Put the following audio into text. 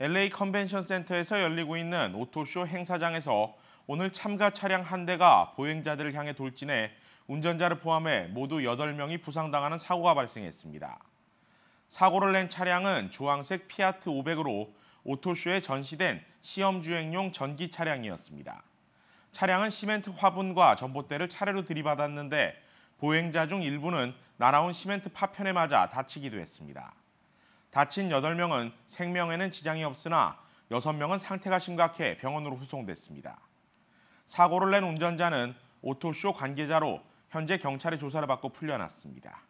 LA 컨벤션 센터에서 열리고 있는 오토쇼 행사장에서 오늘 참가 차량 한 대가 보행자들을 향해 돌진해 운전자를 포함해 모두 8명이 부상당하는 사고가 발생했습니다. 사고를 낸 차량은 주황색 피아트 500으로 오토쇼에 전시된 시험주행용 전기 차량이었습니다. 차량은 시멘트 화분과 전봇대를 차례로 들이받았는데 보행자 중 일부는 날아온 시멘트 파편에 맞아 다치기도 했습니다. 다친 8명은 생명에는 지장이 없으나 6명은 상태가 심각해 병원으로 후송됐습니다. 사고를 낸 운전자는 오토쇼 관계자로 현재 경찰의 조사를 받고 풀려났습니다.